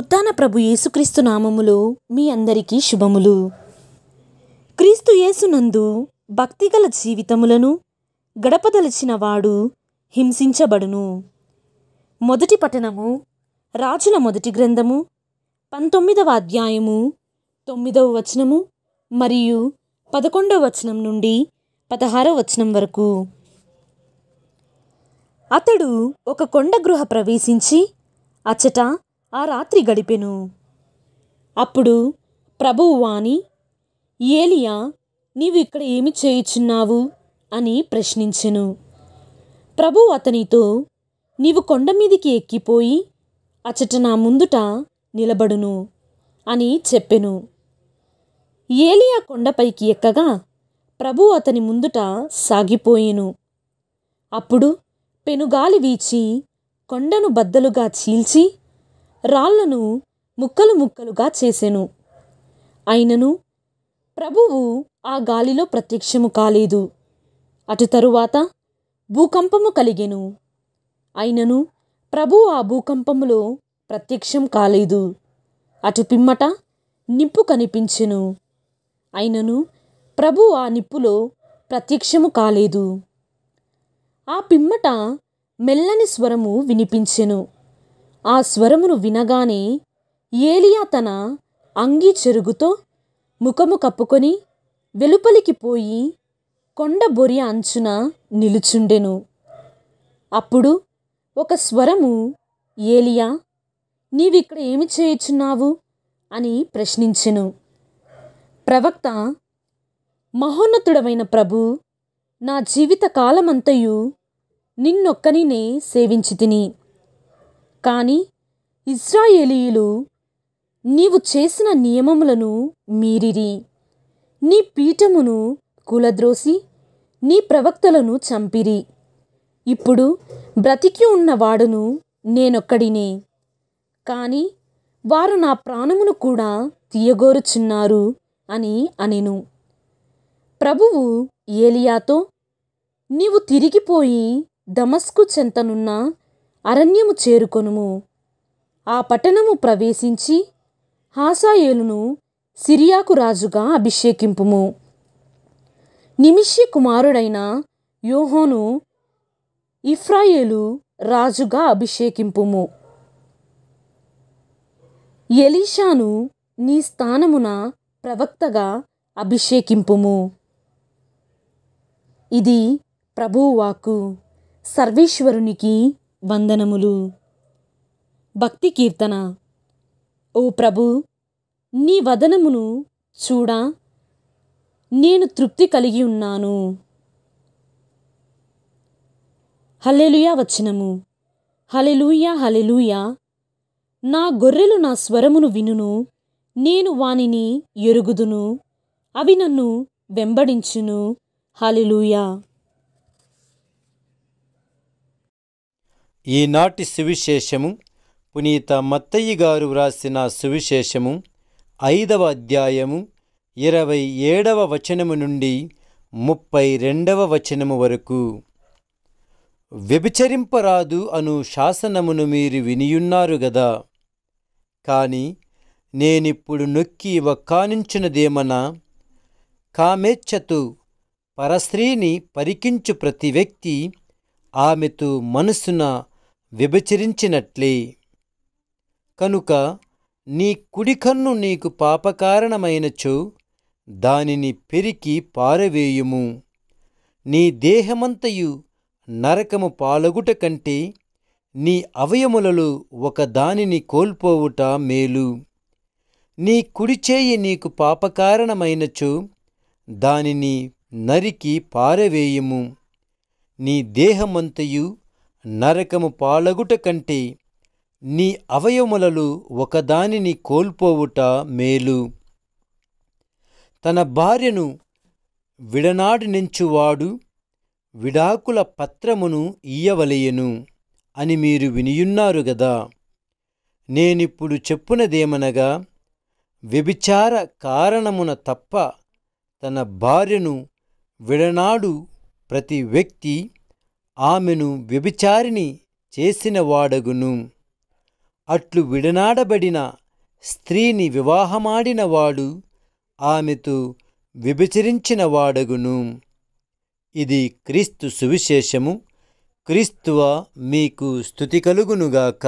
ఉత్తాన ప్రభు యేసుక్రీస్తు నామములో మీ అందరికీ శుభములు క్రీస్తు యేసునందు భక్తిగల జీవితములను గడపదలిచిన వాడు హింసించబడును మొదటి పఠనము రాజుల మొదటి గ్రంథము పంతొమ్మిదవ అధ్యాయము తొమ్మిదవ వచనము మరియు పదకొండవ వచనం నుండి పదహారవ వచనం వరకు అతడు ఒక కొండ గృహ ప్రవేశించి అచ్చట ఆ రాత్రి గడిపెను అప్పుడు ప్రభువు వాణి ఏలియా నీవు ఇక్కడ ఏమి చేయుచున్నావు అని ప్రశ్నించెను ప్రభు అతనితో నీవు కొండ మీదికి ఎక్కిపోయి అచట నా ముందుట నిలబడును అని చెప్పెను ఏలియా కొండపైకి ఎక్కగా ప్రభు అతని ముందుట సాగిపోయెను అప్పుడు పెనుగాలి వీచి కొండను బద్దలుగా చీల్చి రాళ్లను ముక్కలు ముక్కలుగా చేసెను అయినను ప్రభువు ఆ గాలిలో ప్రత్యక్షము కాలేదు అటు తరువాత భూకంపము కలిగెను అయినను ప్రభు ఆ భూకంపములో ప్రత్యక్షం కాలేదు అటు పిమ్మట నిప్పు కనిపించెను అయినను ప్రభు ఆ నిప్పులో ప్రత్యక్షము కాలేదు ఆ పిమ్మట మెల్లని స్వరము వినిపించెను ఆ స్వరమును వినగానే ఏలియా తన అంగీ చెరుగుతో ముఖము కప్పుకొని వెలుపలికి పోయి కొండ బొరియ అంచున నిలుచుండెను అప్పుడు ఒక స్వరము ఏలియా నీవిక్కడ ఏమి చేయుచున్నావు అని ప్రశ్నించెను ప్రవక్త మహోన్నతుడమైన ప్రభు నా జీవిత కాలమంతయు నిన్నొక్కనినే సేవించి తిని కానీ ఇశ్రాయేలీయులు నీవు చేసిన నియమములను మీరిరి నీ పీఠమును కులద్రోసి నీ ప్రవక్తలను చంపిరి ఇప్పుడు బ్రతికి ఉన్నవాడును నేనొక్కడినే కానీ వారు నా ప్రాణమును కూడా తీయగోరుచున్నారు అని అనెను ప్రభువు ఏలియాతో నీవు తిరిగిపోయి దమస్కు చెంతనున్న అరణ్యము చేరుకొనుము ఆ పట్టణము ప్రవేశించి హాసాయేలును సిరియాకు రాజుగా అభిషేకింపుము నిమిష్య కుమారుడైన యోహోను ఇఫ్రాయేలు రాజుగా అభిషేకింపుము ఎలీషాను నీ స్థానమున ప్రవక్తగా అభిషేకింపుము ఇది ప్రభువాకు సర్వేశ్వరునికి వందనములు భక్తి కీర్తన ఓ ప్రభు నీ వదనమును చూడా నేను తృప్తి కలిగి ఉన్నాను హలెలుయా వచ్చినము హలెలుయా హలెలుయా నా గొర్రెలు నా స్వరమును వినును నేను వానిని ఎరుగుదును అవి నన్ను వెంబడించును హలెలుయా ఈనాటి సువిశేషము పునీత మత్తయ్య గారు వ్రాసిన సువిశేషము ఐదవ అధ్యాయము ఇరవై ఏడవ వచనము నుండి ముప్పై రెండవ వచనము వరకు వ్యభిచరింపరాదు అను శాసనమును మీరు వినియున్నారు గదా కాని నేనిప్పుడు నొక్కి వక్కానించినదేమనా కామెచ్చతు పరస్త్రీని పరికించు ప్రతి వ్యక్తి ఆమెతో మనసున విభచరించినట్లే కనుక నీ కుడికన్ను నీకు పాపకారణమైనచో దానిని పెరికి పారవేయుము నీ దేహమంతయు నరకము పాలగుట కంటే నీ అవయములలో ఒకదానిని కోల్పోవుట మేలు నీ కుడిచేయి నీకు పాపకారణమైనచో దానిని నరికి పారవేయము నీ దేహమంతయు నరకము పాలగుట కంటే నీ అవయములలో ఒకదానిని కోల్పోవుట మేలు తన భార్యను విడనాడినెంచువాడు విడాకుల పత్రమును ఇయ్యవలయను అని మీరు వినియున్నారు గదా నేనిప్పుడు చెప్పునదేమనగా వ్యభిచార కారణమున తప్ప తన భార్యను విడనాడు ప్రతి వ్యక్తి ఆమెను వ్యభిచారిణి చేసిన వాడగును అట్లు విడనాడబడిన స్త్రీని వివాహమాడినవాడు ఆమెతో విభచరించిన వాడగును ఇది క్రీస్తు సువిశేషము క్రీస్తువ మీకు స్థుతి కలుగునుగాక